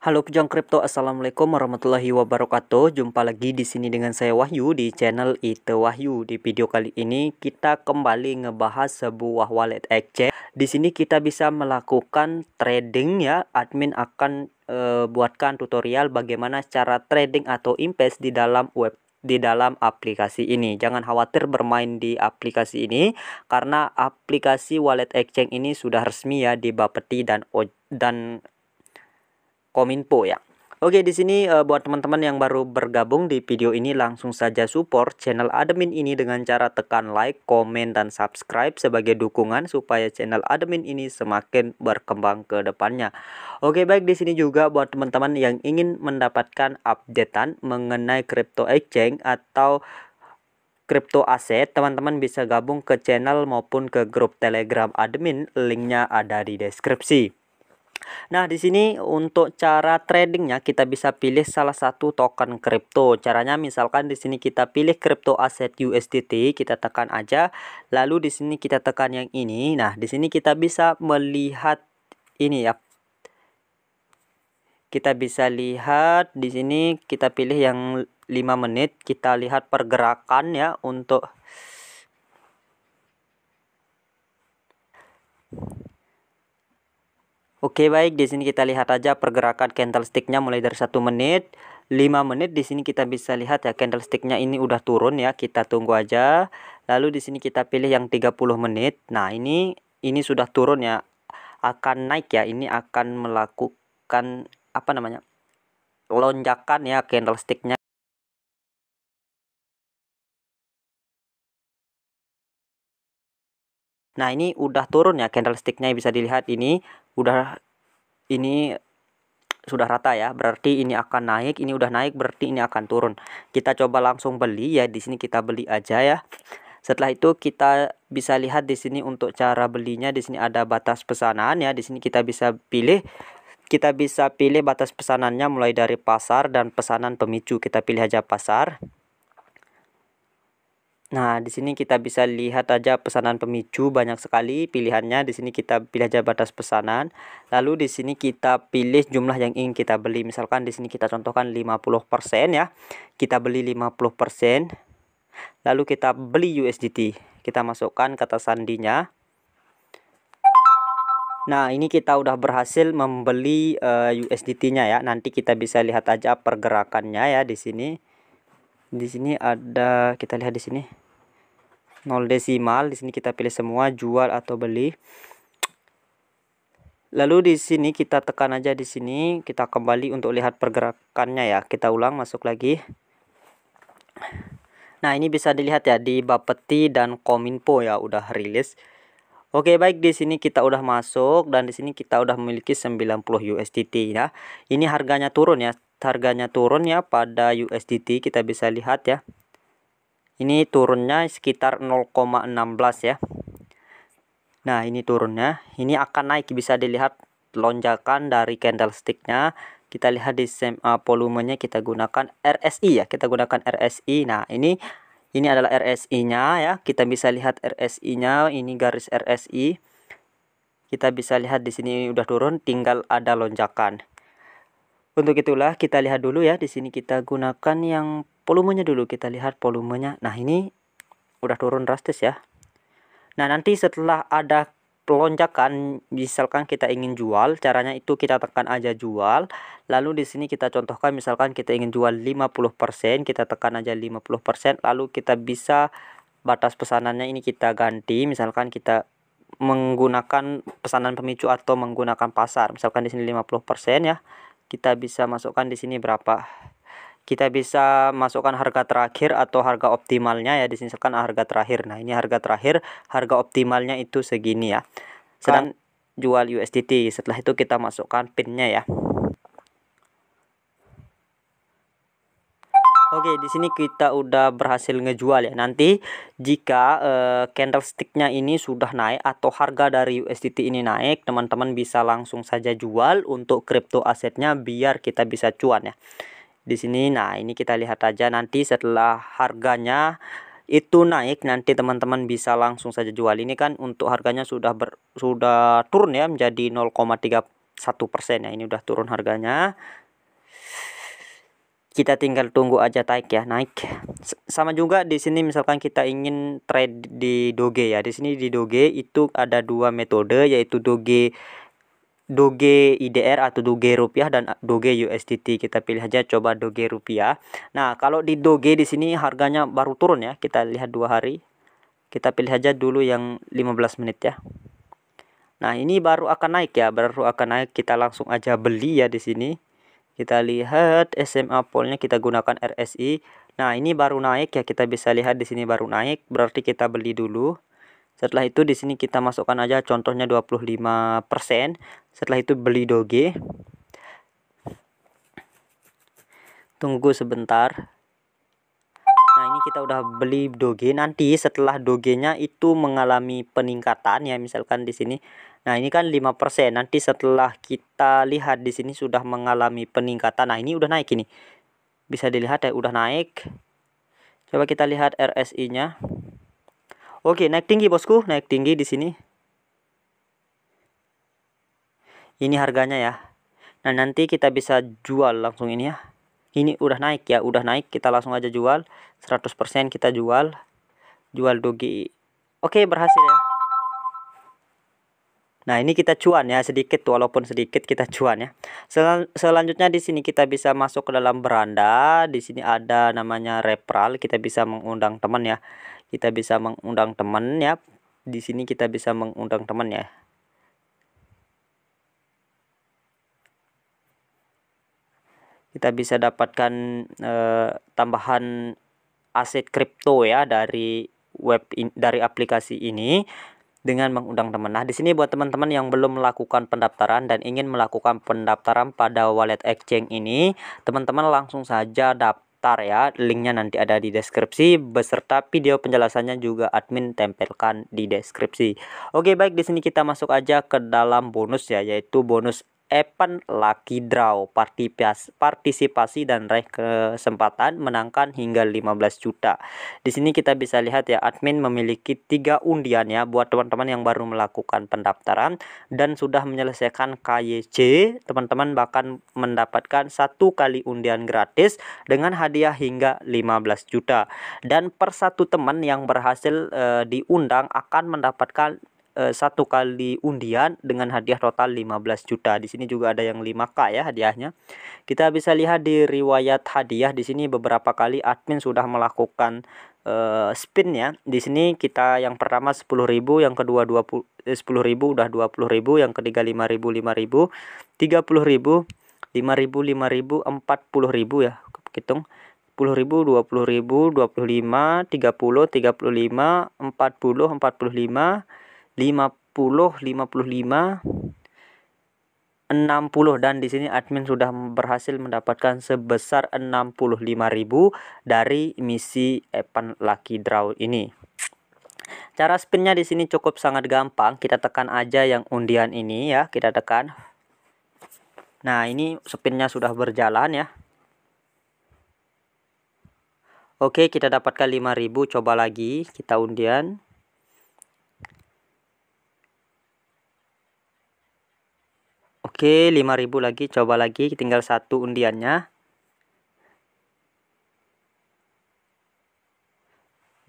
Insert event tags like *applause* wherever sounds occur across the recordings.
Halo pejuang Kripto, Assalamualaikum warahmatullahi wabarakatuh. Jumpa lagi di sini dengan saya Wahyu di channel Ite Wahyu. Di video kali ini kita kembali ngebahas sebuah wallet exchange. Di sini kita bisa melakukan trading ya. Admin akan e, buatkan tutorial bagaimana cara trading atau invest di dalam web di dalam aplikasi ini. Jangan khawatir bermain di aplikasi ini karena aplikasi Wallet Exchange ini sudah resmi ya di Bapeti dan o dan Kominfo ya. Oke, di sini eh, buat teman-teman yang baru bergabung di video ini langsung saja support channel admin ini dengan cara tekan like, komen, dan subscribe sebagai dukungan supaya channel admin ini semakin berkembang ke depannya. Oke, baik di sini juga buat teman-teman yang ingin mendapatkan updatean mengenai crypto exchange atau crypto aset, teman-teman bisa gabung ke channel maupun ke grup Telegram admin, linknya ada di deskripsi. Nah, di sini untuk cara tradingnya kita bisa pilih salah satu token kripto. Caranya misalkan di sini kita pilih kripto aset USDT, kita tekan aja. Lalu di sini kita tekan yang ini. Nah, di sini kita bisa melihat ini ya. Kita bisa lihat di sini kita pilih yang 5 menit, kita lihat pergerakan ya untuk Oke baik, di sini kita lihat aja pergerakan candlesticknya mulai dari satu menit, 5 menit di sini kita bisa lihat ya candlesticknya ini udah turun ya, kita tunggu aja. Lalu di sini kita pilih yang 30 menit. Nah, ini ini sudah turun ya. Akan naik ya, ini akan melakukan apa namanya? lonjakan ya candlesticknya Nah ini udah turun ya candlesticknya bisa dilihat ini udah ini sudah rata ya berarti ini akan naik ini udah naik berarti ini akan turun kita coba langsung beli ya di sini kita beli aja ya setelah itu kita bisa lihat di sini untuk cara belinya di sini ada batas pesanan ya di sini kita bisa pilih kita bisa pilih batas pesanannya mulai dari pasar dan pesanan pemicu kita pilih aja pasar Nah, di sini kita bisa lihat aja pesanan pemicu banyak sekali pilihannya. Di sini kita pilih aja batas pesanan. Lalu di sini kita pilih jumlah yang ingin kita beli. Misalkan di sini kita contohkan 50% ya. Kita beli 50%. Lalu kita beli USDT. Kita masukkan kata sandinya. Nah, ini kita udah berhasil membeli uh, eh, USDT-nya ya. Nanti kita bisa lihat aja pergerakannya ya di sini. Di sini ada kita lihat di sini 0 desimal. Di sini kita pilih semua jual atau beli. Lalu di sini kita tekan aja di sini, kita kembali untuk lihat pergerakannya ya. Kita ulang masuk lagi. Nah, ini bisa dilihat ya di Bapeti dan Kominfo ya udah rilis. Oke, baik di sini kita udah masuk dan di sini kita udah memiliki 90 USDT ya. Ini harganya turun ya. Harganya turun ya pada USDT kita bisa lihat ya ini turunnya sekitar 0,16 ya nah ini turunnya ini akan naik bisa dilihat lonjakan dari candlesticknya kita lihat di volume eh, nya volumenya kita gunakan RSI ya kita gunakan RSI nah ini ini adalah RSI nya ya kita bisa lihat RSI nya ini garis RSI kita bisa lihat di sini udah turun tinggal ada lonjakan untuk itulah kita lihat dulu ya di sini kita gunakan yang volumenya dulu kita lihat volumenya. Nah, ini udah turun drastis ya. Nah, nanti setelah ada lonjakan misalkan kita ingin jual caranya itu kita tekan aja jual lalu di sini kita contohkan misalkan kita ingin jual 50% kita tekan aja 50% lalu kita bisa batas pesanannya ini kita ganti misalkan kita menggunakan pesanan pemicu atau menggunakan pasar misalkan di sini 50% ya kita bisa masukkan di sini berapa kita bisa masukkan harga terakhir atau harga optimalnya ya di sini kan harga terakhir nah ini harga terakhir harga optimalnya itu segini ya sedang jual USDT setelah itu kita masukkan pinnya ya Oke, di sini kita udah berhasil ngejual ya. Nanti jika uh, candlesticknya ini sudah naik atau harga dari USDT ini naik, teman-teman bisa langsung saja jual untuk crypto asetnya biar kita bisa cuan ya. Di sini, nah ini kita lihat aja nanti setelah harganya itu naik nanti teman-teman bisa langsung saja jual ini kan untuk harganya sudah ber, sudah turun ya menjadi 0,31 persen ya ini udah turun harganya kita tinggal tunggu aja naik ya naik sama juga di sini misalkan kita ingin trade di doge ya di sini di doge itu ada dua metode yaitu doge doge IDR atau doge rupiah dan doge USDT kita pilih aja coba doge rupiah nah kalau di doge di sini harganya baru turun ya kita lihat dua hari kita pilih aja dulu yang 15 menit ya nah ini baru akan naik ya baru akan naik kita langsung aja beli ya di sini kita lihat SMA polnya kita gunakan RSI. Nah, ini baru naik ya. Kita bisa lihat di sini baru naik. Berarti kita beli dulu. Setelah itu di sini kita masukkan aja contohnya 25%. Setelah itu beli doge. Tunggu sebentar. Nah, ini kita udah beli doge. Nanti setelah dogenya itu mengalami peningkatan ya, misalkan di sini Nah, ini kan 5%. Nanti setelah kita lihat di sini sudah mengalami peningkatan. Nah, ini udah naik ini. Bisa dilihat ya, udah naik. Coba kita lihat RSI-nya. Oke, naik tinggi bosku, naik tinggi di sini. Ini harganya ya. Nah, nanti kita bisa jual langsung ini ya. Ini udah naik ya, udah naik, kita langsung aja jual. 100% kita jual. Jual dogi. Oke, berhasil ya. Nah, ini kita cuan ya sedikit walaupun sedikit kita cuan ya. Sel selanjutnya di sini kita bisa masuk ke dalam beranda. Di sini ada namanya repral, kita bisa mengundang teman ya. Kita bisa mengundang teman ya. Di sini kita bisa mengundang teman ya. Kita bisa dapatkan eh, tambahan aset kripto ya dari web in, dari aplikasi ini dengan mengundang teman. Nah, di sini buat teman-teman yang belum melakukan pendaftaran dan ingin melakukan pendaftaran pada wallet exchange ini, teman-teman langsung saja daftar ya. Linknya nanti ada di deskripsi beserta video penjelasannya juga admin tempelkan di deskripsi. Oke, baik di sini kita masuk aja ke dalam bonus ya, yaitu bonus Evan Lucky Draw partisipasi dan raih kesempatan menangkan hingga 15 juta. Di sini kita bisa lihat ya admin memiliki tiga undian ya buat teman-teman yang baru melakukan pendaftaran dan sudah menyelesaikan KYC, teman-teman bahkan mendapatkan satu kali undian gratis dengan hadiah hingga 15 juta. Dan per satu teman yang berhasil e, diundang akan mendapatkan e, satu kali undian dengan hadiah total 15 juta. Di sini juga ada yang 5K ya hadiahnya. Kita bisa lihat di riwayat hadiah di sini beberapa kali admin sudah melakukan e, spin ya. Di sini kita yang pertama 10.000, yang kedua 20 eh, 10.000 udah 20.000, yang ketiga 5.000, 5.000, 30.000, 5.000, 5.000, 40.000 ya. Hitung 10.000, 20.000, 25, 30, 35, 40, 45 50, 55, 60 dan di sini admin sudah berhasil mendapatkan sebesar 65.000 dari misi Evan Lucky Draw ini. Cara spinnya di sini cukup sangat gampang, kita tekan aja yang undian ini ya, kita tekan. Nah, ini spinnya sudah berjalan ya. Oke, kita dapatkan 5.000, coba lagi kita undian. Oke, 5000 lagi. Coba lagi, tinggal satu undiannya.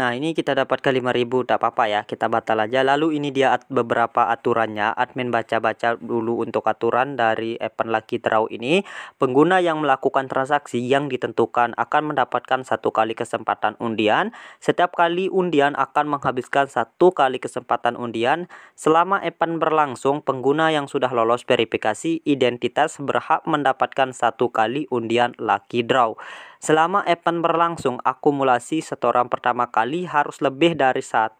Nah ini kita dapatkan 5000 tak apa-apa ya kita batal aja lalu ini dia at beberapa aturannya admin baca-baca dulu untuk aturan dari event Lucky Draw ini pengguna yang melakukan transaksi yang ditentukan akan mendapatkan satu kali kesempatan undian setiap kali undian akan menghabiskan satu kali kesempatan undian selama event berlangsung pengguna yang sudah lolos verifikasi identitas berhak mendapatkan satu kali undian Lucky Draw Selama event berlangsung, akumulasi setoran pertama kali harus lebih dari satu,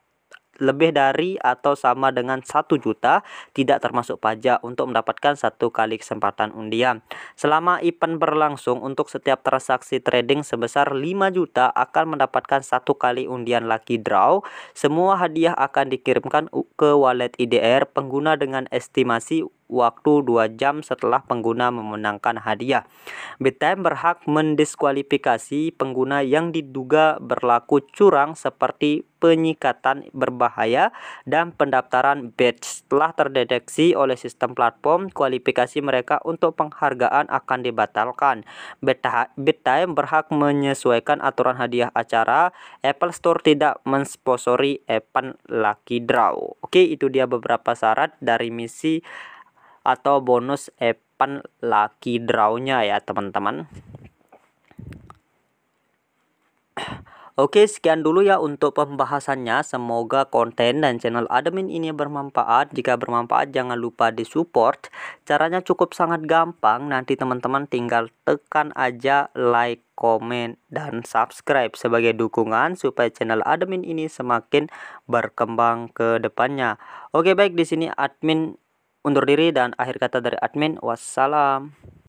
lebih dari atau sama dengan 1 juta tidak termasuk pajak untuk mendapatkan satu kali kesempatan undian. Selama event berlangsung untuk setiap transaksi trading sebesar 5 juta akan mendapatkan satu kali undian lucky draw. Semua hadiah akan dikirimkan ke wallet IDR pengguna dengan estimasi waktu 2 jam setelah pengguna memenangkan hadiah. BTM berhak mendiskualifikasi pengguna yang diduga berlaku curang seperti penyikatan berbahaya dan pendaftaran badge Setelah terdeteksi oleh sistem platform kualifikasi mereka untuk penghargaan akan dibatalkan. BitTime berhak menyesuaikan aturan hadiah acara. Apple Store tidak mensponsori event Lucky Draw. Oke, itu dia beberapa syarat dari misi atau bonus event lucky draw-nya ya teman-teman. *clears throat* Oke, sekian dulu ya untuk pembahasannya. Semoga konten dan channel admin ini bermanfaat. Jika bermanfaat, jangan lupa di support Caranya cukup sangat gampang. Nanti teman-teman tinggal tekan aja like, comment, dan subscribe sebagai dukungan supaya channel admin ini semakin berkembang ke depannya. Oke, baik di sini admin undur diri dan akhir kata dari admin wassalam